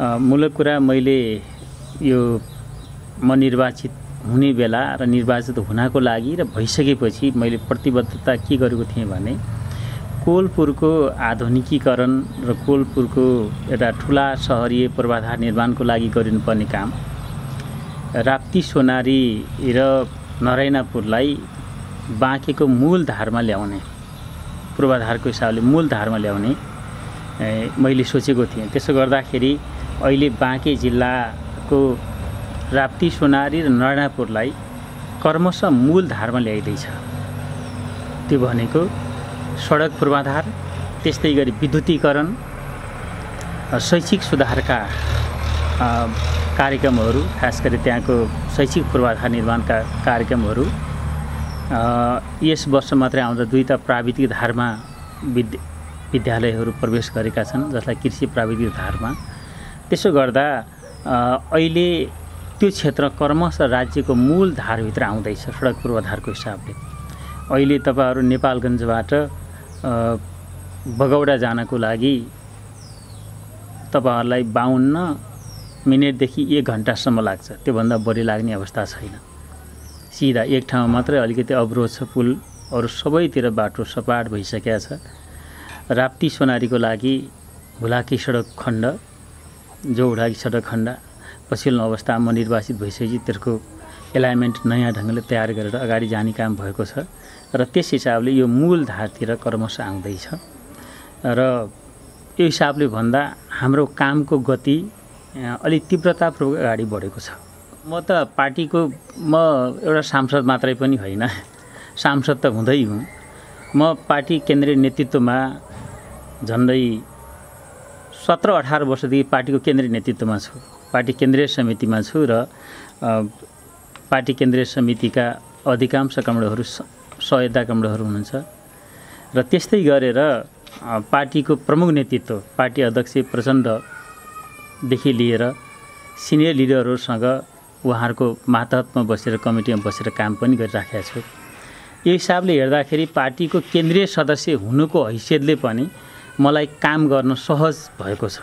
मूल कुरा मैले यो म निर्वाचित हुने बेला र निर्वाचित हुनको लागि र भइसकेपछि मैले प्रतिबद्धता के गरेको थिएँ भने कोलपुरको आधुनिकीकरण र कोलपुरको एउटा ठुला सहरीय पूर्वाधार निर्माणको लागि गरिनुपर्ने काम राप्ती सोनारी र नरायणपुरलाई बाँकेको मूल धारमा ल्याउने पूर्वाधारको हिसाबले मूल धारमा ल्याउने मैले सोचेको थिएँ त्यसो गर्दाखेरि अहिले बाँके जिल्लाको राप्ती सोनारी र नरणापुरलाई कर्मश मूल धारमा ल्याइँदैछ त्यो भनेको सडक पूर्वाधार त्यस्तै गरी विद्युतीकरण शैक्षिक सुधारका कार्यक्रमहरू खास गरी त्यहाँको शैक्षिक पूर्वाधार निर्माणका कार्यक्रमहरू यस वर्ष मात्रै आउँदा दुईवटा प्राविधिक धारमा विद्य विद्यालयहरू प्रवेश गरेका छन् जसलाई कृषि प्राविधिक धारमा त्यसो गर्दा अहिले त्यो क्षेत्र कर्मश राज्यको मूल धारभित्र आउँदैछ सडक पूर्वाधारको हिसाबले अहिले तपाईँहरू नेपालगञ्जबाट बगौडा जानको लागि तपाईँहरूलाई बाहुन्न मिनटदेखि एक घन्टासम्म लाग्छ त्योभन्दा बढी लाग्ने अवस्था छैन सिधा एक ठाउँमा मात्रै अलिकति अवरोध छ पुल अरू सबैतिर बाटो सपाट भइसकेका छ राप्ती सोनारीको लागि भुलाकी सडक खण्ड जो उडा सडक खण्ड पछिल्लो अवस्थामा निर्वाचित भइसकेपछि त्यसको एलाइनमेन्ट नयाँ ढङ्गले तयार गरेर अगाडि जाने काम भएको छ र त्यस हिसाबले यो मूल धारतिर कर्मश आउँदैछ र यो हिसाबले भन्दा हाम्रो कामको गति अलिक तीव्रतापूर्वक अगाडि बढेको छ म त पार्टीको म एउटा सांसद मात्रै पनि होइन सांसद त हुँदै हुँ म पार्टी केन्द्रीय नेतृत्वमा झन्डै सत्र अठार वर्षदेखि पार्टीको केन्द्रीय नेतृत्वमा छु पार्टी केन्द्रीय समितिमा छु र पार्टी केन्द्रीय समितिका अधिकांश कामडाहरू सहायता कामडाहरू हुनुहुन्छ र त्यस्तै गरेर पार्टीको प्रमुख नेतृत्व पार्टी अध्यक्ष प्रचण्डदेखि लिएर सिनियर लिडरहरूसँग उहाँहरूको मातहतमा बसेर कमिटीमा बसेर काम पनि गरिराखेका छु यो हिसाबले हेर्दाखेरि पार्टीको केन्द्रीय सदस्य हुनुको हैसियतले पनि मलाई काम गर्न सहज भएको छ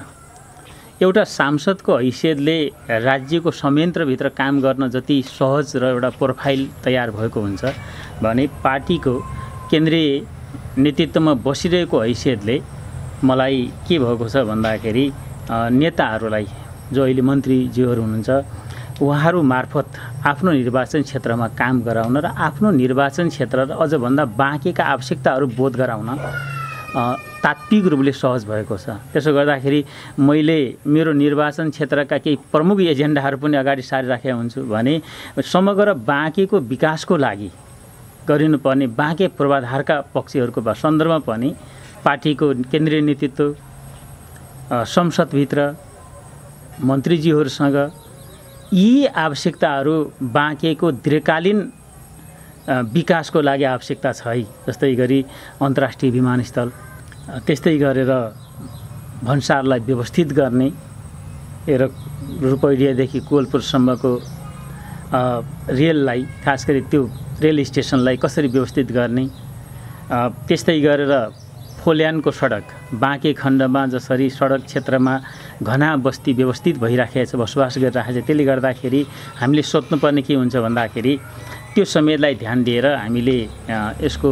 एउटा सांसदको हैसियतले राज्यको संयन्त्रभित्र काम गर्न जति सहज र एउटा प्रोफाइल तयार भएको हुन्छ भने पार्टीको केन्द्रीय नेतृत्वमा बसिरहेको हैसियतले मलाई के भएको छ भन्दाखेरि नेताहरूलाई जो अहिले मन्त्रीज्यूहरू हुनुहुन्छ उहाँहरू मार्फत आफ्नो निर्वाचन क्षेत्रमा काम गराउन र आफ्नो निर्वाचन क्षेत्र र अझभन्दा बाँकीका आवश्यकताहरू बोध गराउन तात्विक रूपले सहज भएको छ त्यसो गर्दाखेरि मैले मेरो निर्वाचन क्षेत्रका केही प्रमुख एजेन्डाहरू पनि अगाडि सारिराखेको हुन्छु भने समग्र बाँकेको विकासको लागि गरिनुपर्ने बाँके पूर्वाधारका पक्षहरूको सन्दर्भमा पनि पार्टीको केन्द्रीय नेतृत्व संसदभित्र मन्त्रीजीहरूसँग यी आवश्यकताहरू बाँकेको दीर्घकालीन विकासको लागि आवश्यकता छ है जस्तै गरी अन्तर्राष्ट्रिय विमानस्थल त्यस्तै गरेर भन्सारलाई व्यवस्थित गर्ने र रूपैडियादेखि कोलपुरसम्मको रेललाई खास गरी त्यो रेल स्टेसनलाई कसरी व्यवस्थित गर्ने त्यस्तै गरेर फोल्यानको सडक बाँके खण्डमा जसरी सडक क्षेत्रमा घना बस्ती व्यवस्थित भइराखेको छ बसोबास गरिराखेको छ त्यसले गर्दाखेरि हामीले सोध्नुपर्ने के हुन्छ भन्दाखेरि त्यो समेतलाई ध्यान दिएर हामीले यसको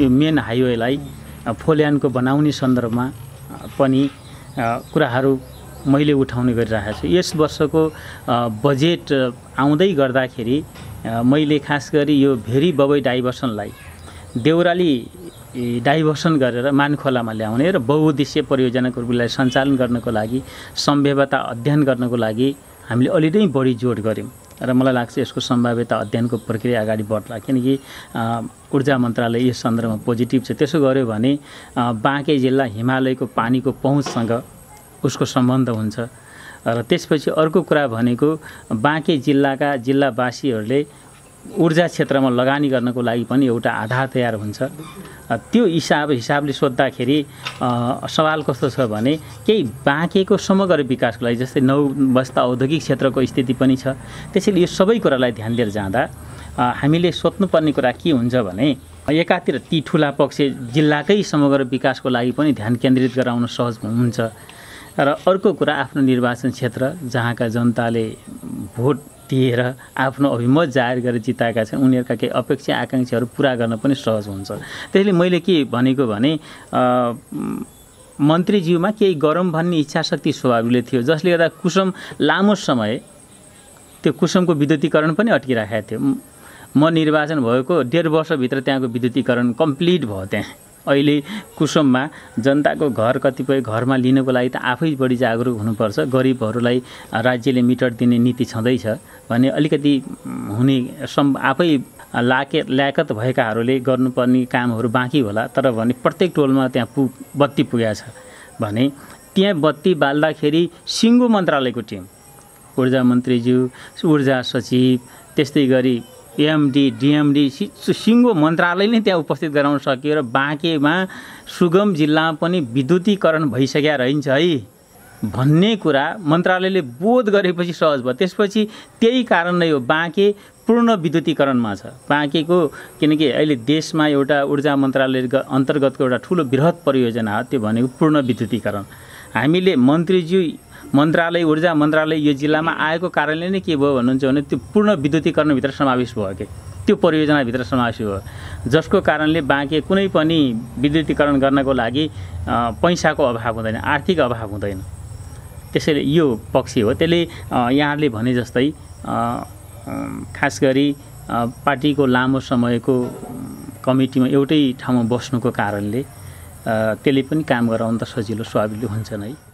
यो मेन हाइवेलाई फोल्यानको बनाउने सन्दर्भमा पनि कुराहरू मैले उठाउने गरिरहेको छु यस वर्षको बजेट आउँदै गर्दाखेरि मैले खास गरी यो भेरी बबै डाइभर्सनलाई देउराली डाइभर्सन गरेर मानखोलामा ल्याउने र बहुद्देश्य परियोजनाको रूपलाई सञ्चालन गर्नको लागि सम्भाव्यता अध्ययन गर्नको लागि हामीले अलि नै बढी जोड गऱ्यौँ र मलाई लाग्छ यसको सम्भाव्यता अध्ययनको प्रक्रिया अगाडि बढ्ला किनकि ऊर्जा मन्त्रालय यस सन्दर्भमा पोजिटिभ छ त्यसो गऱ्यो भने बाँके जिल्ला हिमालयको पानीको पहुँचसँग उसको सम्बन्ध हुन्छ र त्यसपछि अर्को कुरा भनेको बाँके जिल्लाका जिल्लावासीहरूले ऊर्जा क्षेत्रमा लगानी गर्नको लागि पनि एउटा आधार तयार हुन्छ त्यो हिसाब हिसाबले सोद्धाखेरि सवाल कस्तो छ भने केही बाँकेको समग्र विकासको लागि जस्तै नौ बस्दा औद्योगिक क्षेत्रको स्थिति पनि छ त्यसैले यो सबै कुरालाई ध्यान दिएर जाँदा हामीले सोध्नुपर्ने कुरा के हुन्छ भने एकातिर ती ठुला पक्ष जिल्लाकै समग्र विकासको लागि पनि ध्यान केन्द्रित गराउन सहज हुन्छ र अर्को कुरा आफ्नो निर्वाचन क्षेत्र जहाँका जनताले भोट दिएर आफ्नो अभिमत जाहेर गरेर जिताएका छन् उनीहरूका केही अपेक्षा आकाङ्क्षाहरू पुरा गर्न पनि सहज हुन्छ त्यसले मैले के भनेको भने मन्त्रीज्यूमा केही गरौँ भन्ने इच्छा शक्ति स्वभावले थियो जसले गर्दा कुसुम लामो समय त्यो कुसुमको विद्युतीकरण पनि अट्किराखेको थियो म निर्वाचन भएको डेढ वर्षभित्र त्यहाँको विद्युतीकरण कम्प्लिट भयो त्यहाँ अहिले कुसुममा जनताको घर कतिपय घरमा लिनको लागि त आफै बढी जागरुक हुनुपर्छ गरिबहरूलाई राज्यले मिटर दिने नीति छँदैछ भने अलिकति हुने सम् आफै लाके ल्याकत भएकाहरूले गर्नुपर्ने कामहरू बाँकी होला तर भने प्रत्येक टोलमा त्यहाँ पु बत्ती पुगेको छ भने त्यहाँ बत्ती बाल्दाखेरि सिङ्गो मन्त्रालयको टिम ऊर्जा मन्त्रीज्यू ऊर्जा सचिव त्यस्तै गरी एमडी डिएमडी सिङ्गो मन्त्रालय नै त्यहाँ उपस्थित गराउन सकियो र बाँकेमा सुगम जिल्लामा पनि विद्युतीकरण भइसक्या रहन्छ है भन्ने कुरा मन्त्रालयले बोध गरेपछि सहज भयो त्यसपछि त्यही कारण नै हो बाँके पूर्ण विद्युतीकरणमा छ बाँकेको किनकि अहिले देशमा एउटा ऊर्जा मन्त्रालय अन्तर्गतको एउटा ठुलो वृहत परियोजना हो त्यो भनेको पूर्ण विद्युतीकरण हामीले मन्त्रीज्यू मन्त्रालय ऊर्जा मन्त्रालय यो जिल्लामा आएको कारणले नै के भयो भन्नुहुन्छ भने त्यो पूर्ण विद्युतीकरणभित्र समावेश भयो कि त्यो परियोजनाभित्र समावेश भयो जसको कारणले बाँकी कुनै पनि विद्युतीकरण गर्नको लागि पैसाको अभाव हुँदैन आर्थिक अभाव हुँदैन त्यसैले यो पक्ष हो त्यसले यहाँले भने जस्तै खास गरी पार्टीको लामो समयको कमिटीमा एउटै ठाउँमा बस्नुको कारणले त्यसले पनि काम गराउन त सजिलो स्वाभाविक हुन्छ नै